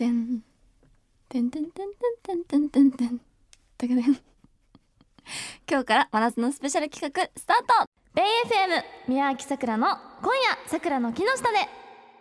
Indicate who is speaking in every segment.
Speaker 1: てんてんてんてんてんてんてんてんてんだけで 今日から真夏のスペシャル企画スタートベイ FM 宮脇さくらの今夜さくらの木の下で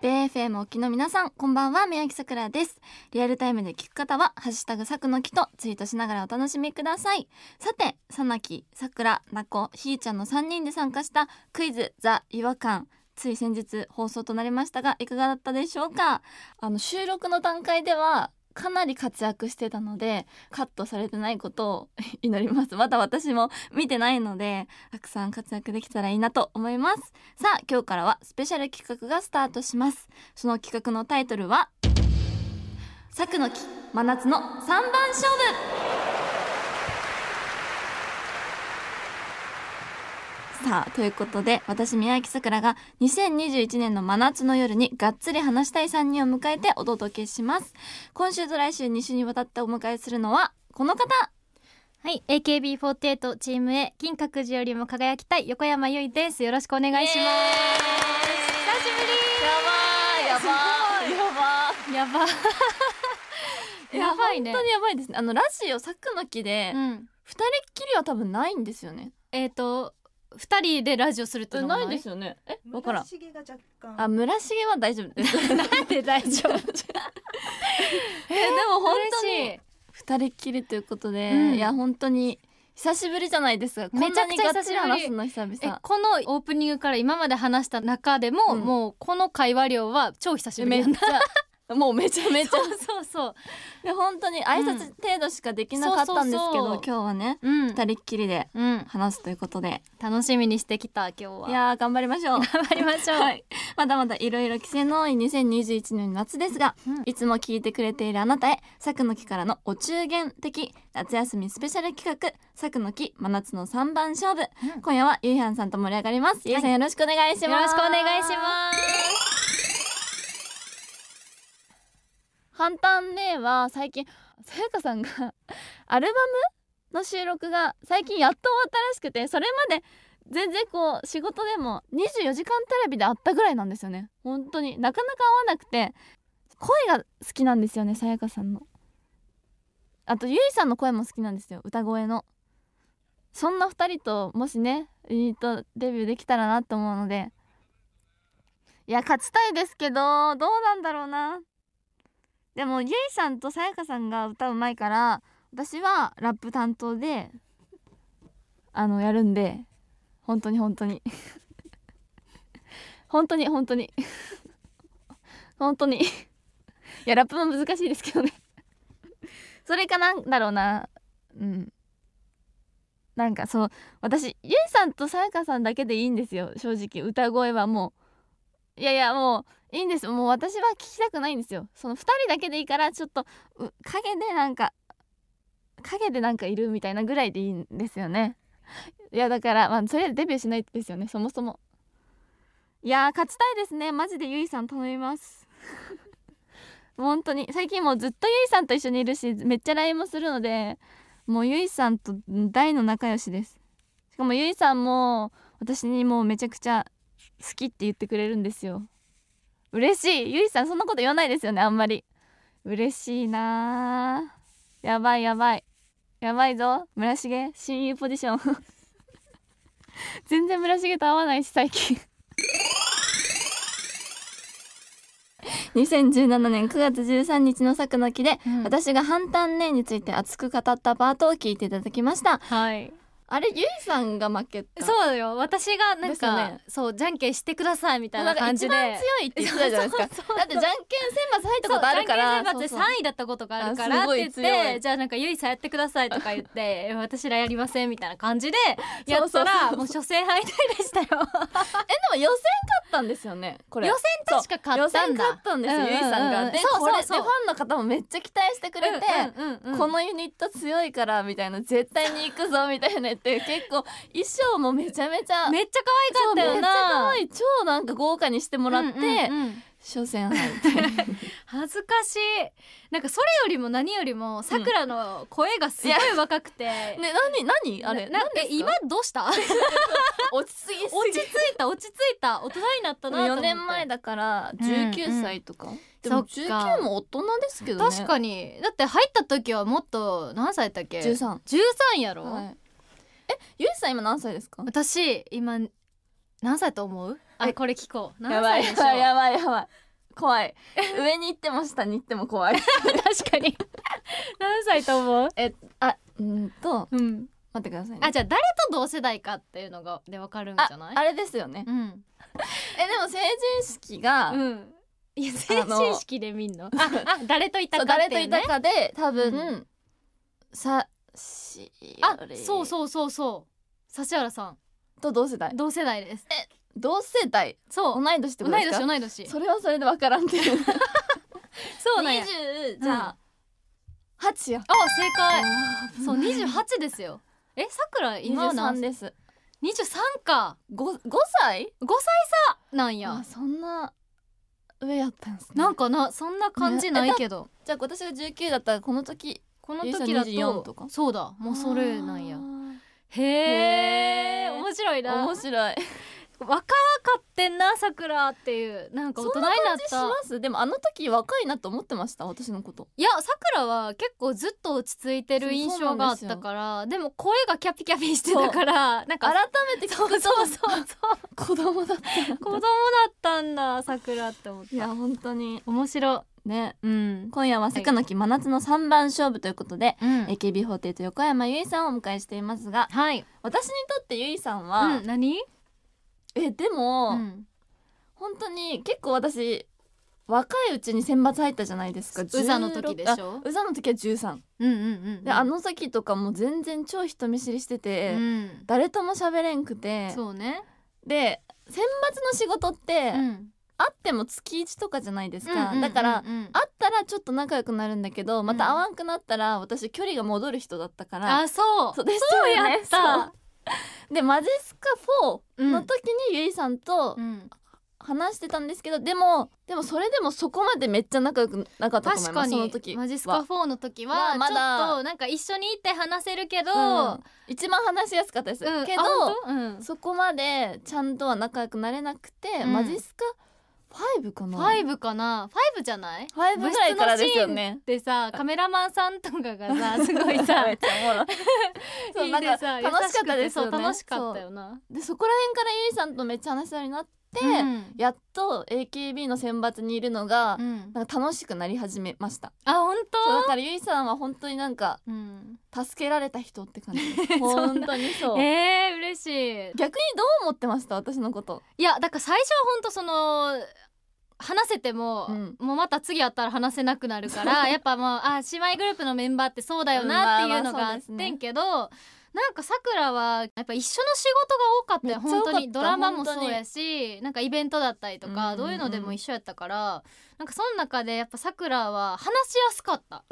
Speaker 1: ベイ FM 沖の皆さんこんばんは宮脇さくらですリアルタイムで聞く方はハッシュタグさくの木とツイートしながらお楽しみくださいさてさなきさくらなこひーちゃんの3人で参加したクイズザ違和感つい先日放送となりましたがいかがだったでしょうかあの収録の段階ではかなり活躍してたのでカットされてないことを祈りますまた私も見てないのでたくさん活躍できたらいいなと思いますさあ今日からはスペシャル企画がスタートしますその企画のタイトルは「久の木真夏の3番勝負」さあということで私宮城さくらが2021年の真夏の夜にがっつり話したい3人を迎えてお届けします今週と来週2週にわたってお迎えするのはこの方はい AKB48 チーム A 金閣寺よりも輝きたい横山由依ですよろしくお願いします、久しぶりやばいやばいやばい
Speaker 2: やばやばいね本当に
Speaker 1: やばいですねあのラジオ佐の巻で、うん、人っきりは多分ないんですよねえっ、ー、と二人でラジオするってのがないないですよねえわからん村重が若干あ村重は大丈夫なんで大丈夫えでも本当に二人っきりということで、うん、いや本当に久しぶりじゃないですがめちゃくちゃ久しぶりこのオープニングから今まで話した中でも、うん、もうこの会話量は超久しぶりめっちゃもうめちゃめちゃ そうそうで本当に挨拶程度しかできなかったんですけど、今日はね、うん、人っきりで話すということで、うん、楽しみにしてきた今日はいや頑張りましょう 頑張りましょう、はい、まだまだいろいろ規制の多い2021年夏ですが、うん、いつも聞いてくれているあなたへ作の木からのお中元的夏休みスペシャル企画作の木真夏の三番勝負、今夜はゆいはんさんと盛り上がります、はい、ゆいさんよろしくお願いしますよろしくお願いします簡単ねは最近さやかさんが アルバムの収録が最近やっと終わったらしくてそれまで全然こう仕事でも24時間テレビで会ったぐらいなんですよね本当になかなか会わなくて声が好きなんですよねさやかさんのあとゆいさんの声も好きなんですよ歌声のそんな2人ともしねユニットデビューできたらなと思うのでいや勝ちたいですけどどうなんだろうなでもゆいさんとさやかさんが歌う前から私はラップ担当であのやるんで本当に本当に 本当に本当に 本当に いやラップも難しいですけどねそれかなんだろうなうんなんかそう私ゆいさんとさやかさんだけでいいんですよ正直歌声はもういやいやもういいんですもう私は聞きたくないんですよその2人だけでいいからちょっと影でなんか影でなんかいるみたいなぐらいでいいんですよねいやだからまあそれデビューしないですよねそもそもいや勝ちたいですねマジでゆいさん頼みます 本当に最近もうずっとゆいさんと一緒にいるしめっちゃ LINE もするのでもうゆいさんと大の仲良しですしかもゆいさんも私にもうめちゃくちゃ好きって言ってくれるんですよ嬉しいゆいさんそんなこと言わないですよねあんまり嬉しいなやばいやばいやばいぞ村重親友ポジション 全然村重と合わないし最近2017年9月13日の作の木で、うん、私が反対ね」について熱く語ったパートを聞いていただきました、はい、あれゆいさんが負けたそうよ私がなんか、ね、そうじゃんけんしてくださいみたいな感じで一番強いって言ってたじゃないですかだってじゃんけん選抜入ったことあるからじゃんけん選抜で3位だったことがあるからって言ってじゃあなんかゆいさんやってくださいとか言って 私らやりませんみたいな感じでやったらもう初戦敗退でしたよ えでも予選勝ったんですよねこれ予選確か勝ったんだ予選勝ったんですよ、うんうんうん、ゆんでそうそうそうファンの方もめっちゃ期待してくれて、うんうんうんうん、このユニット強いからみたいな絶対に行くぞみたいなやって結構衣装もめちゃめちゃめっちゃ可愛かったよなめっちゃ可愛い超なんか豪華にしてもらって、うんうんうん所詮 恥ずかしいなんかそれよりも何よりもさくらの声がすごい若くて、うん、ね何何あれなんで今どうした 落ち着い落ち着いた落ち着いた大人になったなと4年前だから19歳とか、うんうん、でも19も大人ですけどね確かにだって入った時はもっと何歳だっけ十三。十三やろ、はいゆいさん今何歳ですか私今何歳と思うあこれ聞こうやばいやばいやばいやばい怖い上に行っても下に行っても怖い 確かに何歳と思うえあうんと、うん、待ってください、ね、あじゃあ誰と同世代かっていうのがでわかるんじゃないあれですよね、うん、えでも成人式が、うんいや成人式で見んのああ誰といたか、ね、誰といたかで多分、うん、さしあそうそうそうそう指原さんと同世代同世代ですえ同世代そう同い年ってことですか同い年それはそれで分からんっていうそうなんや20じゃあ、うん、8よあ正解そう28ですよえさくら今何です23か 5, 5歳 ?5 歳差なんやそんな上やったんす、ね、なんかなそんな感じないけどじゃあ私が19だったらこの時この時だととそうだもうそれなんやへえ面白いな面白い 若かってんなさくらっていうなんか大人になったでもあの時若いなと思ってました私のこといやさくらは結構ずっと落ち着いてる印象があったからでも声がキャピキャピしてたから なんか改めてそうそうそうそう子供だった子供だったんださくらって思ったいや本当に面白ね、うん、今夜は坂の木真夏の三番勝負ということで、うん、AKB48 横山由依さんをお迎えしていますが、はい、私にとって由依さんは、うん、何えでも、うん、本当に結構私若いうちに選抜入ったじゃないですかうざの時でしょうざの時は13、うんうんうん、うん、であの時とかも全然超人見知りしてて、うん、誰とも喋れんくてそうねで選抜の仕事って、うん会っても月1とかじゃないですか、だから会ったらちょっと仲良くなるんだけどまた会わんくなったら私距離が戻る人だったから、あそうそうでそうやったでマジスカ4の時にゆいさんと話してたんですけど、でもでもそれでもそこまでめっちゃ仲良くなかったと思いますその時マジスカ4の時はまだちょっとなんか一緒に行って話せるけど、一番話しやすかったです、けど、そこまでちゃんとは仲良くなれなくて、マジスカ5かなファイブかなファイブじゃないファイブぐらいからですよねでさカメラマンさんとかがさ すごいさめっちゃおもろ
Speaker 2: そうなんか楽しかったですよね楽しかったよな
Speaker 1: でそこら辺からゆいさんとめっちゃ話したになって、うん、やっと AKB の選抜にいるのが、うん、なんか楽しくなり始めましたあ本当だからゆいさんは本当になんか、うん、助けられた人って感じ 本当にそうえー、嬉しい逆にどう思ってました私のこといやだから最初は本当その話せても、うん、もうまた次会ったら話せなくなるから やっぱもうあ姉妹グループのメンバーってそうだよなっていうのがあってんけど、うんまあまあなんかさくらはやっぱ一緒の仕事が多かったよ本当にドラマもそうやしなんかイベントだったりとか、どういうのでも一緒やったからなんかその中でやっぱさくらは話しやすかった。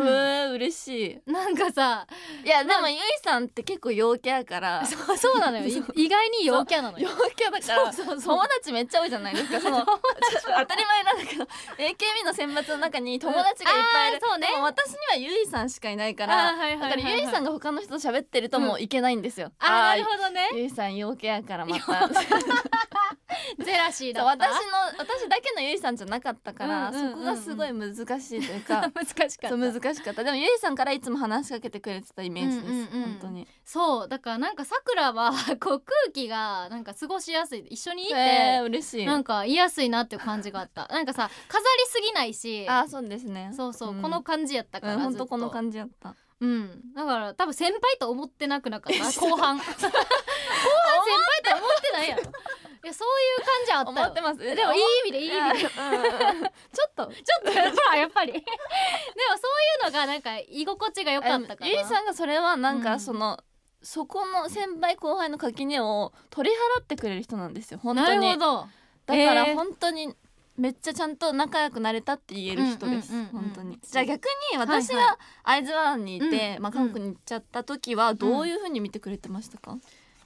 Speaker 1: うん、ー、嬉しいなんかさいやでもゆいさんって結構陽キャから そうそうなのよ意外に陽キャなのよ陽キャだから友達めっちゃ多いじゃないですか その当たり前なんだけど AKB の選抜の中に友達がいっぱいいる、そうね、でも私にはゆいさんしかいないから、だからゆいさんが他の人と喋ってるともういけないんですよ、うん、あなるほどねゆいさん陽キャやからまた ゼラシーだ私の私だけのゆいさんじゃなかったから、うんうんうんそこがすごい難しいというか難しかった難しかったでもゆいさんからいつも話しかけてくれてたイメージです、うんうんうん、本当にそうだからなんかさくらは こう空気がなんか過ごしやすい一緒にいて、えー、嬉しいなんかいやすいなっていう感じがあった なんかさ飾りすぎないしあそうですねそうそう、うん、この感じやったから、うん、本当この感じやったうんだから多分先輩と思ってなくなかった 後半後半先輩と思ってないやろいやそういう感じはあった思ってますでもいい意味でいい意味でちょっとちょっとほらやっぱりでもそういうのがなんか居心地が良かったからゆりさんがそれはなんかその、そこの先輩後輩の垣根を取り払ってくれる人なんですよ本当なにるほどだから本当にめっちゃちゃんと仲良くなれたって言える人です、本当にじゃあ逆に私はが会津湾にいて、うんまあ、韓国に行っちゃった時はどういうふうに見てくれてましたか、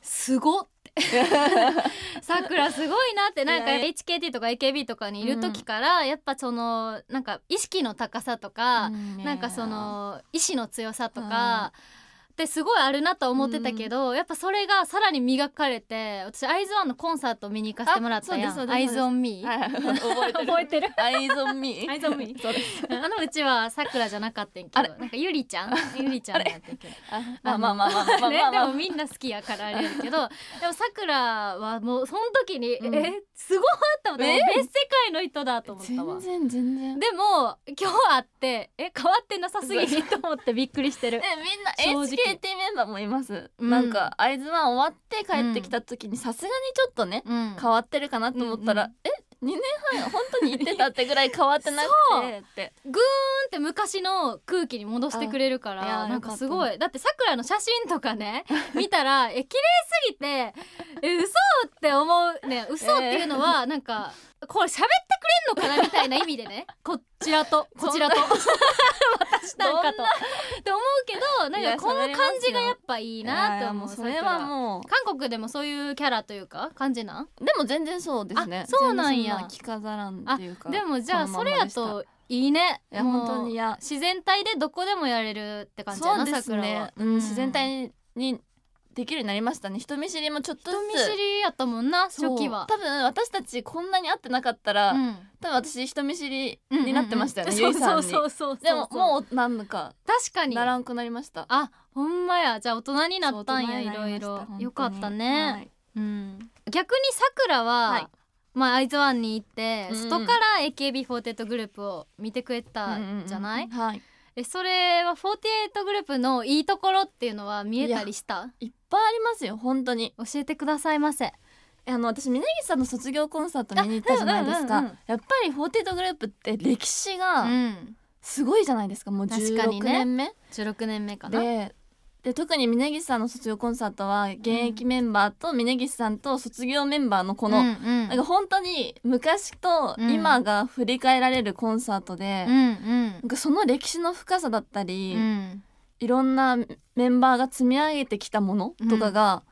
Speaker 1: すごっ さくらすごいなってなんか HKT とか AKB とかにいる時から、やっぱそのなんか意識の高さとか、なんかその意志の強さとか、ってすごいあるなと思ってたけど、やっぱそれがさらに磨かれて私アイズワンのコンサート見に行かせてもらったやんアイズオンミー覚えてるアイズオンミーアイズオンミー あのうちはさくらじゃなかったんけどなんかゆりちゃんゆりちゃんやったけどまあまあまあまあまあねでもみんな好きやからあれやけど でもさくらはもうその時にえすごいと思って別世界の人だと思ったわ全然全然でも今日会ってえ変わってなさすぎと思ってびっくりしてるえみんな NHK KT メンバーもいます、うん、なんか会津湾終わって帰ってきた時にさすがにちょっとね、うん、変わってるかなと思ったら、うんうん、え2年半本当に行ってたってぐらい変わってなくてって ぐーんって昔の空気に戻してくれるからなんかすごいだってさくらの写真とかね 見たらえ綺麗すぎてえ嘘って思うね嘘っていうのは なんか、えーこれ喋ってくれんのかなみたいな意味でね こちらとこちらと私なんかとって思うけどなんかこの感じがやっぱいいなと思うそれはもう韓国でもそういうキャラというか感じなんでも全然そうですねそうなんや着飾らんっていうかでもじゃあそれやといいねいや本当にいや自然体でどこでもやれるって感じやな、ね、桜は、うん、自然体にできるようになりましたね人見知りもちょっとずつ人見知りやったもんな初期は多分私たちこんなに会ってなかったら、うん、多分私人見知りになってましたよね、うんうんうん、ゆいさんにそうそうそうでももうなんのか確かにならんくなりましたあほんまやじゃあ大人になったんやいろいろよかったね、はい、うん、逆にさくらは、はいまあ、アイズワンに行って、外から AKB48 グループを見てくれたじゃない、うんうんうん、はい、えそれは48グループのいいところっていうのは見えたりしたいっぱいありますよ本当に教えてくださいませあの私峯岸さんの卒業コンサート見に行ったじゃないですか、うんうんうん、やっぱり48グループって歴史がすごいじゃないですか、もう16年目、ね、16年目かなでで特に峯岸さんの卒業コンサートは現役メンバーと峯岸さんと卒業メンバーのこの、うんうん、なんか本当に昔と今が振り返られるコンサートで、うんうん、なんかその歴史の深さだったり、うん、いろんなメンバーが積み上げてきたものとかが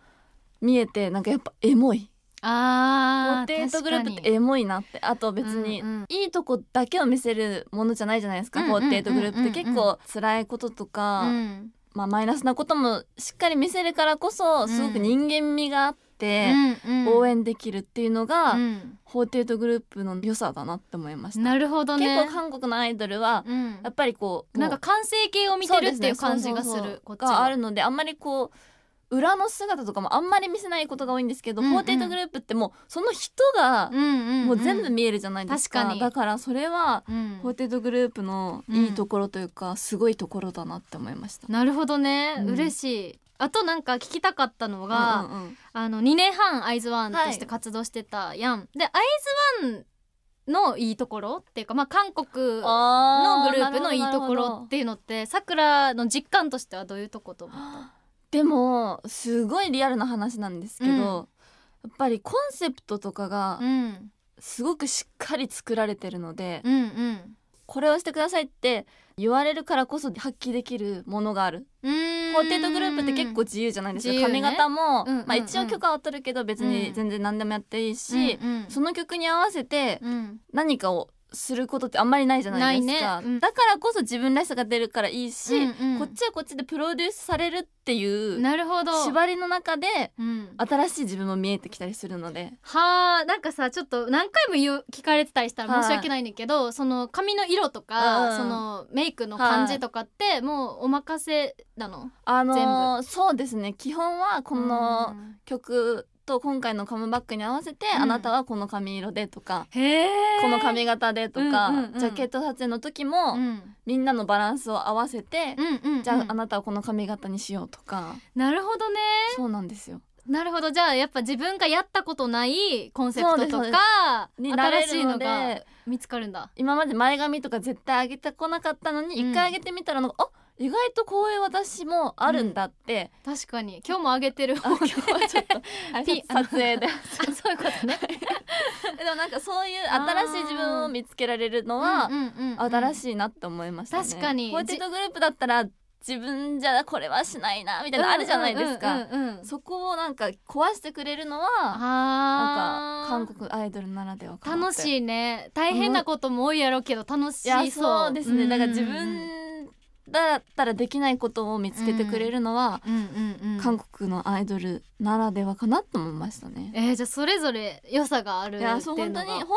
Speaker 1: 見えて、うん、なんかやっぱエモい。あーポテートグループってエモいなってあと別に、いいとこだけを見せるものじゃないじゃないですか、うんうポテトグループって結構辛いこととか、うん、まあ、マイナスなこともしっかり見せるからこそすごく人間味があって。て応援できるっていうのが、うん、ホーテイトグループの良さだなって思いましたなるほど、ね、結構韓国のアイドルは、やっぱりこうなんか完成形を見てるっていう感じがする、ね、があるのであんまりこう裏の姿とかもあんまり見せないことが多いんですけど、うんうん、フォーテイトグループってもうその人がもう全部見えるじゃないですかうんうんうん、だからそれは、うん、フォーテイトグループのいいところというか、すごいところだなって思いました、うん、なるほどね、嬉しいあとなんか聞きたかったのが、うんうんあの2年半アイズワンとして活動してたやん、はい、でアイズワンのいいところっていうか、まあ、韓国のグループのいいところっていうのってさくらの実感としてはどういうとこと思ったでもすごいリアルな話なんですけど、うん、やっぱりコンセプトとかがすごくしっかり作られてるので、うんうん、これをしてくださいって言われるからこそ発揮できるものがあるポテトグループって結構自由じゃないですか、ね、髪型も、うんうんうん、まあ、一応許可は取るけど別に全然何でもやっていいし、うんうん、その曲に合わせて何かをすることってあんまりないじゃないですか、ねうん、だからこそ自分らしさが出るからいいし、うんうん、こっちはこっちでプロデュースされるっていうなるほど縛りの中で、うん、新しい自分も見えてきたりするのではあなんかさちょっと何回も言う聞かれてたりしたら申し訳ないんだけど、その髪の色とか、うん、そのメイクの感じとかってもうお任せなの、あのー、全部そうですね基本はこの曲と今回のカムバックに合わせて、うん、あなたはこの髪色でとかこの髪型でとか、うんうんうん、ジャケット撮影の時も、うん、みんなのバランスを合わせて、うんうんうん、じゃああなたはこの髪型にしようとかなるほどねそうなんですよなるほどじゃあやっぱ自分がやったことないコンセプトとか新しいのが見つかるんだ今まで前髪とか絶対上げてこなかったのに一、回上げてみたらの、あっ意外とこういう私もあるんだって、うん、確かに今日もあげてる方今日はちょっと撮影でそういうことねでもなんかそういう新しい自分を見つけられるのは新しいなって思いました、ね、確かにポジトグループだったら自分じゃこれはしないなみたいなあるじゃないですか、そこをなんか壊してくれるのはなんか韓国アイドルならでは楽しいね大変なことも多いやろうけど楽しそうそうですね、ん、だから自分だったらできないことを見つけてくれるのは、韓国のアイドルならではかなと思いましたね。えー、じゃあそれぞれ良さがあるいやそう本当に本当に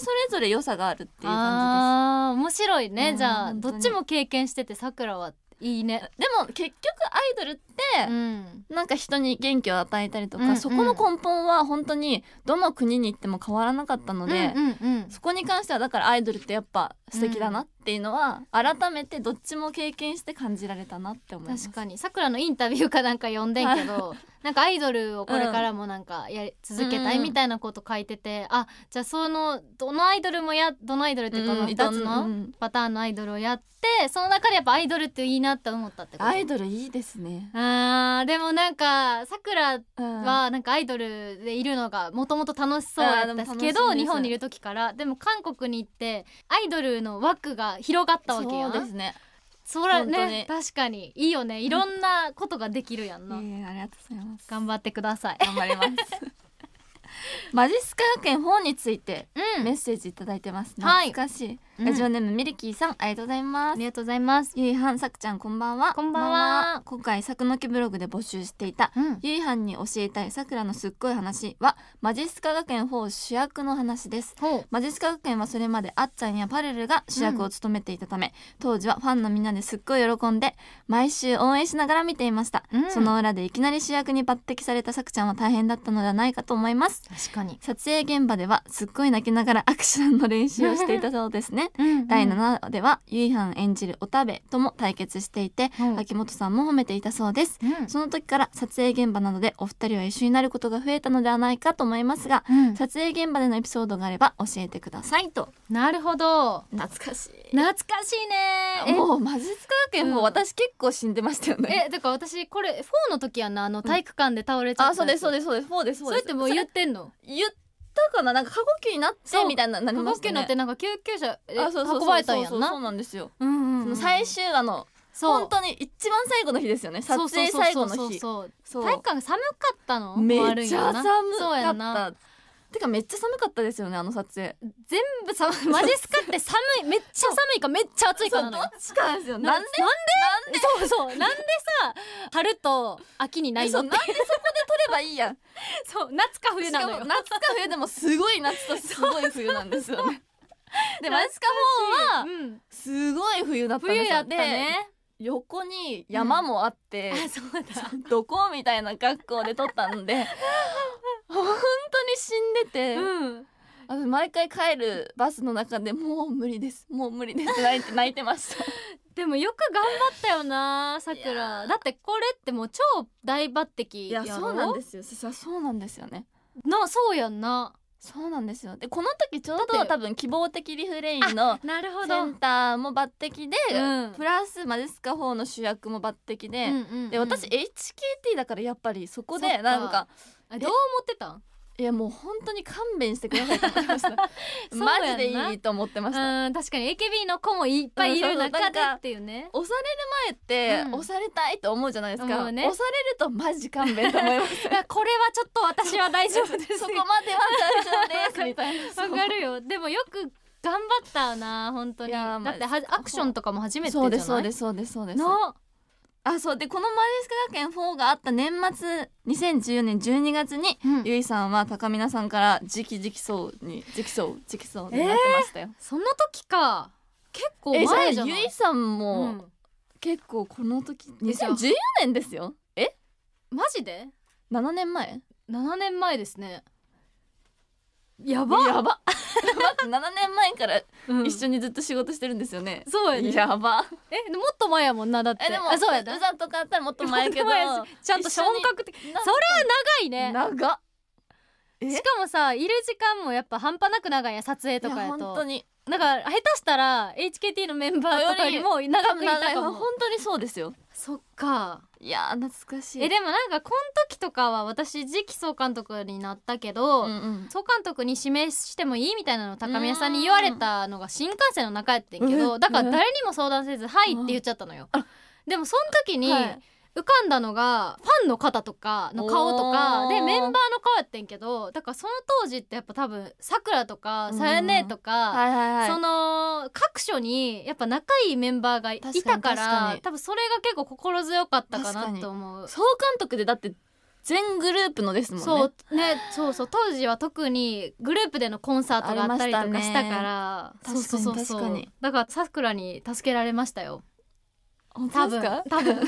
Speaker 1: それぞれ良さがあるっていう感じです。ああ面白いね、じゃあどっちも経験しててさくらはいいねでも結局アイドルって、うん、なんか人に元気を与えたりとか、うんうん、そこの根本は本当にどの国に行っても変わらなかったので、うんうんうん、そこに関してはだからアイドルってやっぱ素敵だなっっていうのは改めてどっちも経験して感じられたなって思います確かにさくらのインタビューかなんか読んでんけど なんかアイドルをこれからもなんかやり続けたいみたいなこと書いてて、うん、あじゃあそのどのアイドルもやどのアイドルってこのか2つのパターンのアイドルをやってその中でやっぱアイドルっていいなって思ったってことアイドルいいですねあーでもなんかさくらはなんかアイドルでいるのがもともと楽しそうだったけど、日本にいる時からでも韓国に行ってアイドルの枠が広がったわけよ。そうですね
Speaker 2: そらね確
Speaker 1: かにいいよねいろんなことができるやんな、えー、ありがとうございます頑張ってください頑張ります マジスカ学園本についてメッセージ頂いてます、ね、うん、懐かしい、はいラジオネームミルキーさんありがとうございますありがとうございますゆいはんさくちゃんこんばんはこんばんは今回さくのきブログで募集していた、うん、ゆいはんに教えたいさくらのすっごい話はマジスカ学園4主役の話ですマジスカ学園はそれまであっちゃんやパレルが主役を務めていたため、うん、当時はファンのみんなですっごい喜んで毎週応援しながら見ていました、その裏でいきなり主役に抜擢されたさくちゃんは大変だったのではないかと思います確かに撮影現場ではすっごい泣きながらアクションの練習をしていたそうですねうんうん、第7ではゆいはん演じるおたべとも対決していて、うん、秋元さんも褒めていたそうです、うん、その時から撮影現場などでお二人は一緒になることが増えたのではないかと思いますが、うん、撮影現場でのエピソードがあれば教えてくださいとなるほど懐かしい懐かしいねもう魔術科学園も私結構死んでましたよね、えだから私これ4の時やなあの体育館で倒れちゃった、あそうですそうですそうですですそうですそれってもう言ってんの言ってったかななんか過呼吸になってみたいななりましたね過呼吸になってなんか救急車で運ばれたんやんなそうなんですよ、うんうんうん、その最終話の本当に一番最後の日ですよね撮影最後の日体育館が寒かったのめっちゃ寒かったてかめっちゃ寒かったですよねあの撮影全部寒い マジスカって寒いめっちゃ寒いかめっちゃ暑いかなのどっちかですよなんでなんでそうそうなんでさ春と秋にないのなんでそこで撮ればいいやんそう夏か冬なのよ夏か冬でもすごい夏とすごい冬なんですよね でマジカ方はすごい冬だったんですよ、ね横に山もあって、うん、どこみたいな格好で撮ったんで 本当に死んでて、うんあ毎回帰るバスの中でもう無理ですもう無理です泣いて泣いてましたでもよく頑張ったよなさくらだってこれってもう超大抜擢いやそうなんですよそうなんですよねなそうやんなそうなんですよでこの時ちょうど多分希望的リフレインのセンターも抜擢で、うん、プラスマジスカ4の主役も抜擢でうんうんうん、で私 HKT だからやっぱりそこでなんか。あどう思ってたんいやもう本当に勘弁してくださいと思ってました マジでいいと思ってました確かに AKB の子もいっぱいいる中でっていうね、うん、押される前って、うん、押されたいと思うじゃないですか、ね、押されるとマジ勘弁と思います これはちょっと私は大丈夫ですそこまでは大丈夫ですみたいなわかるよでもよく頑張ったな本当にだってアクションとかも初めてじゃないそうですそうですそうですそうですあそうでこのマリンスカ学園4があった年末2014年12月に、うん、ゆいさんは高見菜さんから直々そうに直そう直そうになってましたよ、えー、その時か結構前じゃないゆいさんも、うん、結構この時2014年ですよえマジで7年前7年前ですねやばやば7 年前から一緒にずっと仕事してるんですよね、うん、そうやねやばえもっと前やもんなだってえでもそうやうざとかあったらもっと前やけど ちゃんと昇格的それは長いね長っしかもさいる時間もやっぱ半端なく長いや撮影とかやと本当にだから下手したら HKT のメンバーとかよりも長くいたかも本当にそうですよそっかいや懐かしいえでもなんかこの時とかは私次期総監督になったけど、うんうん、総監督に指名してもいいみたいなのを高宮さんに言われたのが新幹線の中やってんけどだから誰にも相談せず「はい」って言っちゃったのよ。でもその時に、はい浮かんだのがファンの方とかの顔とかでメンバーの顔やってんけどだからその当時ってやっぱ多分さくらとかさやねとか、はいはいはい、その各所にやっぱ仲いいメンバーがいたから多分それが結構心強かったかなと思う。総監督でだって全グループのですもんね。そうね、そうそう当時は特にグループでのコンサートがあったりとかしたから、ね、そうそうそうだからさくらに助けられましたよ。多分多分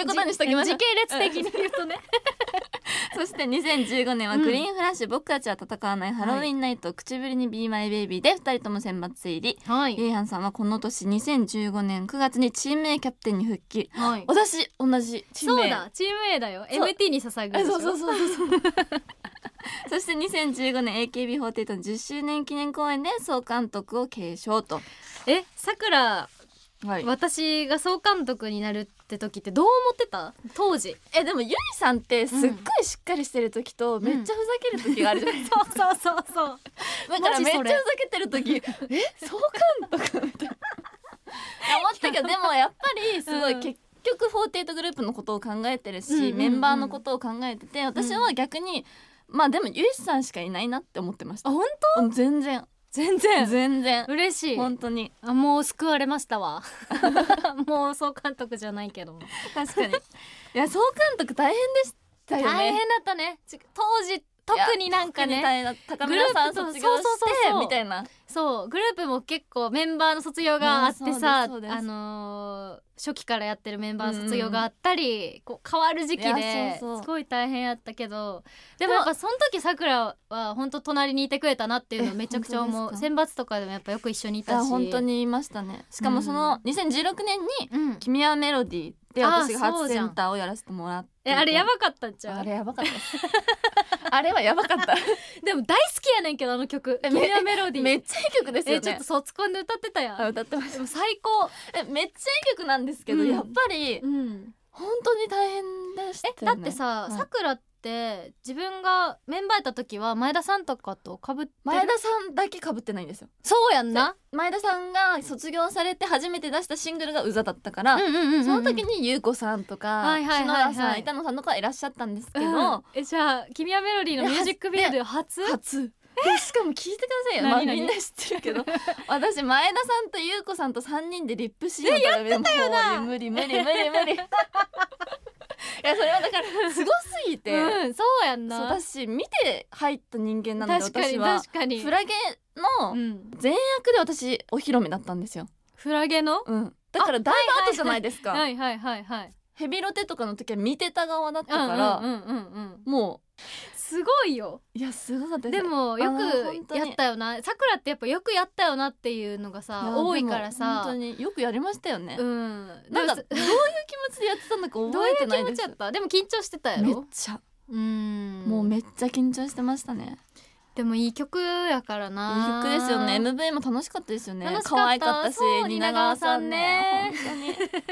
Speaker 1: そういうことにしときましょう時系列的に言うとね そして2015年はグリーンフラッシュ、うん、僕たちは戦わないハロウィンナイト、はい、りに Be My Baby で2人とも選抜入り、はい、ゆいはんさんはこの年2015年9月にチーム A キャプテンに復帰、はい、私同じチーム A そうだチーム A だよ MT に捧ぐそし そうそうそうそう そして2015年 AKB48 の10周年記念公演で総監督を継承とえさくらはい、私が総監督になるって時ってどう思ってた当時えでもゆいさんってすっごいしっかりしてる時と、めっちゃふざける時があるじゃないですか、うん、そうそうそうそうだからめっちゃふざけてる時 え総監督って思ったけどでもやっぱりすごい結局48グループのことを考えてるし、うんうんうん、メンバーのことを考えてて私は逆に、まあでもゆいさんしかいないなって思ってました、あ本当全然全然全然嬉しい本当にあもう救われましたわ もう総監督じゃないけど確かにいや総監督大変でしたよね大変だったね当時特になんかね高村さん卒業してみたいなそうグループも結構メンバーの卒業があってさ、あのー、初期からやってるメンバーの卒業があったり、うん、こう変わる時期ですごい大変やったけどでもやっぱその時さくらは本当隣にいてくれたなっていうのめちゃくちゃ思う選抜とかでもやっぱよく一緒にいたし本当にいましたねしかもその2016年に「君はメロディー」で私が初センターをやらせてもらって、えあれやばかったんちゃうあれやばかったあれはやばかった でも大好きやねんけどあの曲「君アメロディー」めっちゃいい曲ですよねえちょっと卒コンで歌ってたやん歌ってました最高えめっちゃいい曲なんですけど、うん、やっぱり、うん、本当に大変でした、ね、えだってささくらってって自分がメンバーやった時は前田さんとかとかぶって前田さんだけかぶってないんですよそうやんな前田さんが卒業されて初めて出したシングルが「うざ」だったからその時に優子さんとか篠原さん板野さんとかいらっしゃったんですけど、うん、えじゃあ「君はメロディー」のミュージックビデオ初初でしかも聞いてくださいよ、まあ、みんな知ってるけど私前田さんと優子さんと3人でリップシーンを食べる無理無理無理無理いやそれはだからすごすぎて、うん、そうやんなそうだし見て入った人間なので私は確かにフラゲの前役で私お披露目だったんですよフラゲの、うん、だからだいぶ後じゃないですかはいはいはいはいヘビロテとかの時は見てた側だったから、もうすごいよいやすごかったでもよくやったよなさくらってやっぱよくやったよなっていうのがさ多いからさ本当によくやりましたよねうんなんかどういう気持ちでやってたのか覚えてないですどういう気持ちやったでも緊張してたやめっちゃうんもうめっちゃ緊張してましたねでもいい曲やからな。いい曲ですよね。MV も楽しかったですよね。か可愛かったし、蜷川さんね。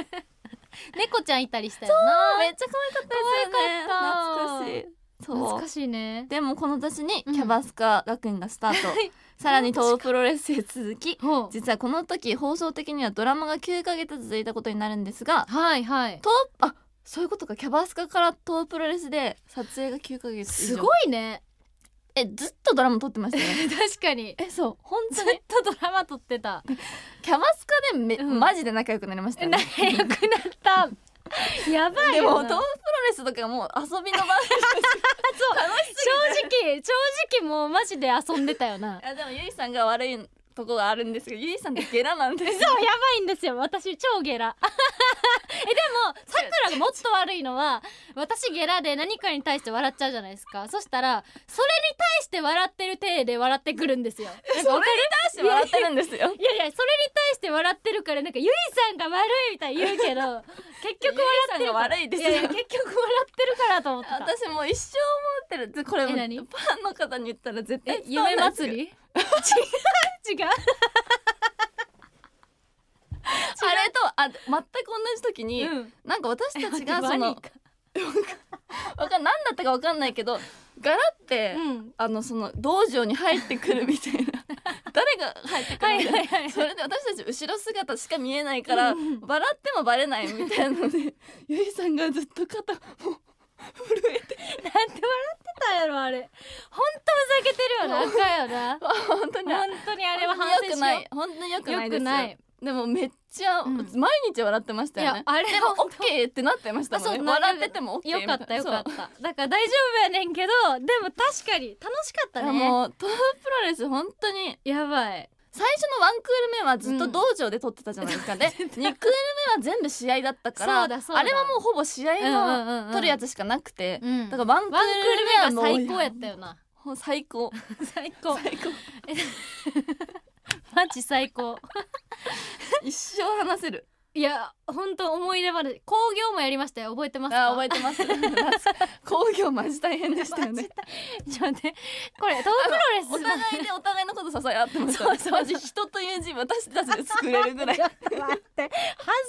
Speaker 1: 猫ちゃんいたりしたよな。めっちゃ可愛かったですよね。懐かしい。そう難しいねでもこの年にキャバスカ学園がスタート、うん、さらに東プロレスへ続き 実はこの時放送的にはドラマが9ヶ月続いたことになるんですがはいはい東あそういうことかキャバスカから東プロレスで撮影が9ヶ月すごいねえずっとドラマ撮ってましたね 確かにえそう本当にずっとドラマ撮ってた キャバスカでめ、うん、マジで仲良くなりましたね仲良くなった やばいでもトープロレスとかもう遊びの場 そう正直正直もうマジで遊んでたよないやでもゆいさんが悪いとこがあるんですけどゆいさんってゲラなんですそうやばいんですよ私超ゲラ えでもさくらがもっと悪いのは私ゲラで何かに対して笑っちゃうじゃないですかそしたらそれに対して笑ってる体で笑ってくるんですよ それに対して笑ってるんですよいやいやそれに対して笑ってるからなんかゆいさんが悪いみたい言うけど 結局笑ってるからいやすよ結局笑ってるからと思った私も一生思ってるこれファンの方に言ったら絶対夢祭り違う違う あれとあ全く同じ時に、うん、なんか私たちが そのわかん何だったかわかんないけどガラって、うん、あのその道場に入ってくるみたいな 誰が入ってくるみたいな、はいはい、それで私たち後ろ姿しか見えないから、うん、笑ってもバレないみたいなので、ゆいさんがずっと肩震えてなんて笑ってたやろあれ本当ふざけてるよな赤よな本当に本当にあれは反省しない本当によくないですよでもめっちゃ、うん、毎日笑ってましたよねあれでもオッケーってなってましたもんね笑ってても OK よかったよかっただから大丈夫やねんけどでも確かに楽しかったねもうトープロレス本当にやばい最初のワンクール目はずっと道場で撮ってたじゃないですか、で2 クール目は全部試合だったからあれはもうほぼ試合の撮るやつしかなくて、だからワンクール目は最高やったよな最高最高最高 マジ最高 一生話せるいや本当思い出話工業もやりましたよ覚えてますかあ覚えてます 工業マジ大変でしたよねちょっと待ってこれトークロレスお互いでお互いのこと支え合ってました そうそうマジ人という字私たちで作れるぐらい ちょっと待っては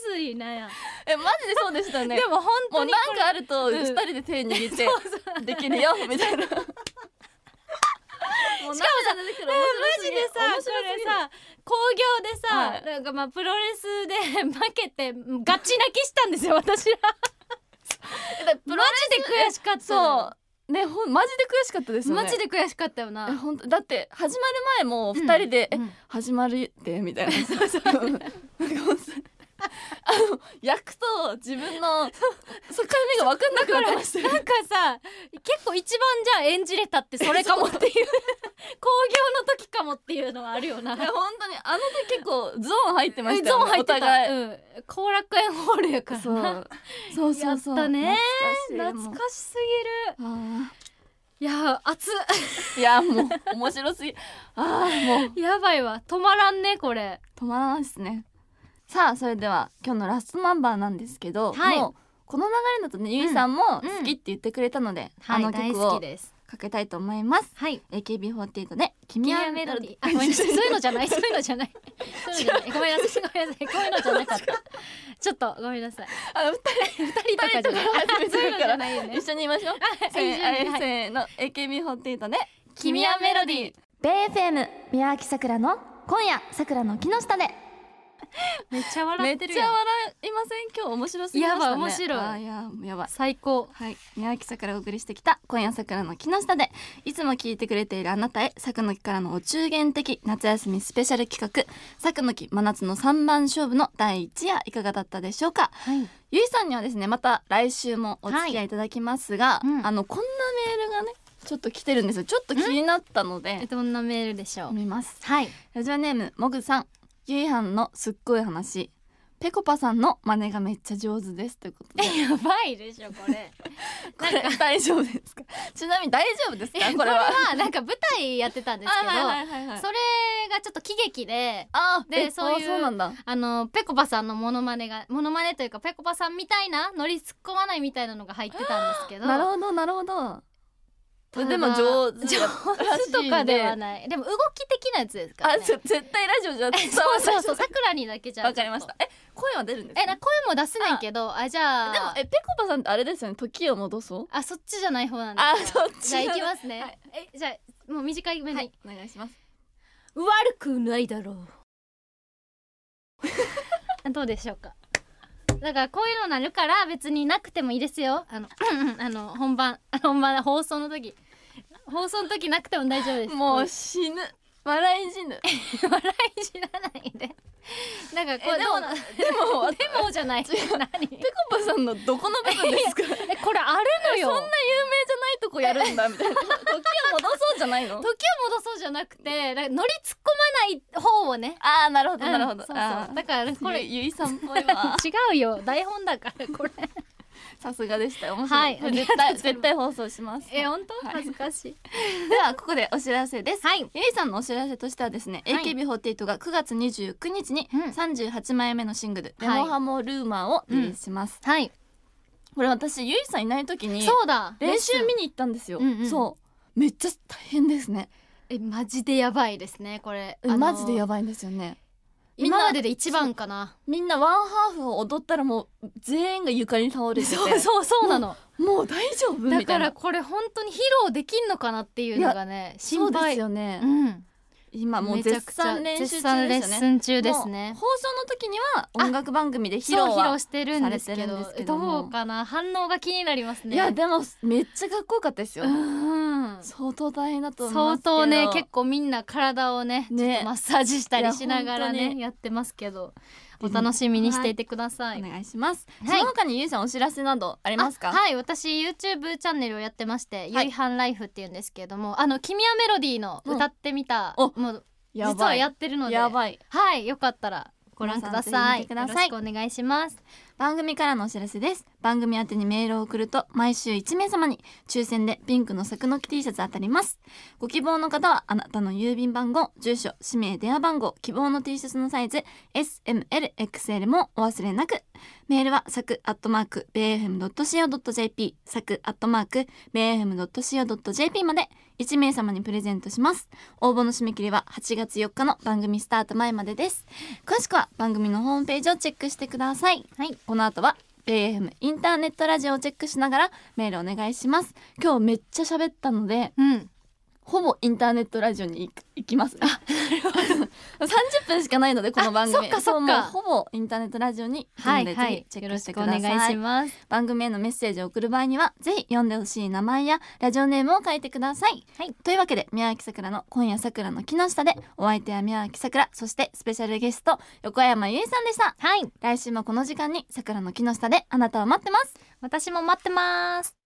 Speaker 1: ずいなやえマジでそうでしたねでも本当にもうなんかあると二人で手握ってできるよみたいな しかもさ、マジでさこれさ興行でさ、はい、なんかまあプロレスで 負けてガチ泣きしたんですよ私は。マジで悔しかったねほマジで悔しかったですよねマジで悔しかったよな本当だって始まる前も2人で「うん、始まるって」みたいなあの焼くと自分の境目が分かんなくなってましてるなんかさ結構一番じゃあ演じれたってそれかもっていう興行の時かもっていうのはあるよなほん本当にあの時結構ゾーン入ってましたよ、ね、ゾーン入ってた、うん、後楽園ホールやからそうそうそうそうやったね懐かしすぎるいや熱いやもう面白すぎああもうやばいわ止まらんねこれ止まらないですねさあそれでは今日のラストナンバーなんですけど、はい、もうこの流れだとね、ゆいさんも好きって言ってくれたので、うん、あの曲をかけたいと思います。はい、AKB48 で君はメロディあ、ごめんなさい。そういうのじゃない。そういうのじゃない。そういうのじゃない。ごめんなさい。ごめんなさい。こういうのじゃなかった。ちょっとごめんなさい。あ二人二人とかじゃない。そういうのじゃないよね。一緒にいましょう。せーの AKB48 で君はメロディー。ベイ FM 宮脇さくの今夜さくらの木下で。めっちゃ笑ってるめっちゃ笑いません今日面白すぎましたねやば面白いややば最高はい宮脇さからお送りしてきた今夜桜の木下でいつも聞いてくれているあなたへさくの木からのお中元的夏休みスペシャル企画さくの木真夏の三番勝負の第一夜いかがだったでしょうか、はい、ゆいさんにはですねまた来週もお付き合いいただきますが、はいうん、あのこんなメールがねちょっと来てるんですよちょっと気になったのでどんなメールでしょう見ますはいラジオネームもぐさんゆいはんのすっごい話ぺこぱさんの真似がめっちゃ上手ですといことで やばいでしょこれ これ大丈夫ですかちなみに大丈夫ですかこれはなんか舞台やってたんですけど、それがちょっと喜劇であでそういうあのぺこぱさんのモノマネがモノマネというかぺこぱさんみたいな乗り突っ込まないみたいなのが入ってたんですけどなるほどなるほどでも上手上手とかではないでも動き的なやつですから、ね、あ絶対ラジオじゃ伝わらそうそうさくらにだけじゃわかりましたえ声は出るんですえ声も出せないけどあじゃあでもえぺこぱさんってあれですよね時を戻そうあそっちじゃない方なんですあそっちじゃあいきますね、はい、えじゃあもう短い目に、はい、お願いします悪くないだろう どうでしょうかだからこういうのなるから別になくてもいいですよあのあの本番本番放送の時放送の時なくても大丈夫ですもう死ぬ笑い死ぬ 笑い死なないで なんかこうでもでもでも じゃない。何？ぺこぱさんのどこの部分ですか？えこれあるのよ。そんな有名じゃないとこやるんだみたいな。時を戻そうじゃないの？時を戻そうじゃなくて、なんか乗り突っ込まない方をね。ああなるほどなるほど。そうそう。だからこれゆいさんっぽいわ。違うよ。台本だからこれ。さすがでした面白い、はい、絶対絶対放送しますえ本当、はい、恥ずかしい ではここでお知らせですはいゆいさんのお知らせとしてはですね、はい、AKB48 が9月29日に38枚目のシングル「デモハモルーマー」をリリースします、はいこれ私ゆいさんいない時にそうだ練習見に行ったんですよ、うんうん、そうめっちゃ大変ですねえマジでやばいですねこれマジでやばいんですよね今までで一番かなみんなワンハーフを踊ったらもう全員が床に倒れててそうそうそうなのもう大丈夫だからこれ本当に披露できんのかなっていうのがね心配ですよね、うん、今もう絶賛練習中ですね中ですね放送の時には音楽番組で披露披露してるんですけどどうかな反応が気になりますねいやでもめっちゃかっこよかったですよ相当大変だと相当ね結構みんな体をねねマッサージしたりしながらねやってますけどお楽しみにしていてください、はい、お願いします、はい、その他にゆいさんお知らせなどありますかはい私 YouTube チャンネルをやってまして、はい、ゆいはんライフっていうんですけれどもあの君はメロディーの歌ってみた、うん、もう実はやってるのでやばいはいよかったらご覧くださいよろしくお願いします番組からのお知らせです番組宛てにメールを送ると毎週1名様に抽選でピンクの柵の木 T シャツ当たります。ご希望の方はあなたの郵便番号、住所、氏名、電話番号、希望の T シャツのサイズ SMLXL もお忘れなく。メールはサクアットマーク BFM.CO.JP サクアットマーク BFM.CO.JP まで1名様にプレゼントします。応募の締め切りは8月4日の番組スタート前までです。詳しくは番組のホームページをチェックしてください。はい、この後は a m インターネットラジオをチェックしながらメールお願いします今日めっちゃ喋ったので、うん、ほぼインターネットラジオに行きますね。30分しかないのでこの番組。そっかそっか。ほぼインターネットラジオにはいはい、チェックしてください。お願いします。番組へのメッセージを送る場合にはぜひ読んでほしい名前やラジオネームを書いてください。はい、というわけで宮脇さくらの今夜さくらの木下でお相手は宮脇さくらそしてスペシャルゲスト横山由依さんでした。はい。来週もこの時間にさくらの木下であなたを待ってます。私も待ってます。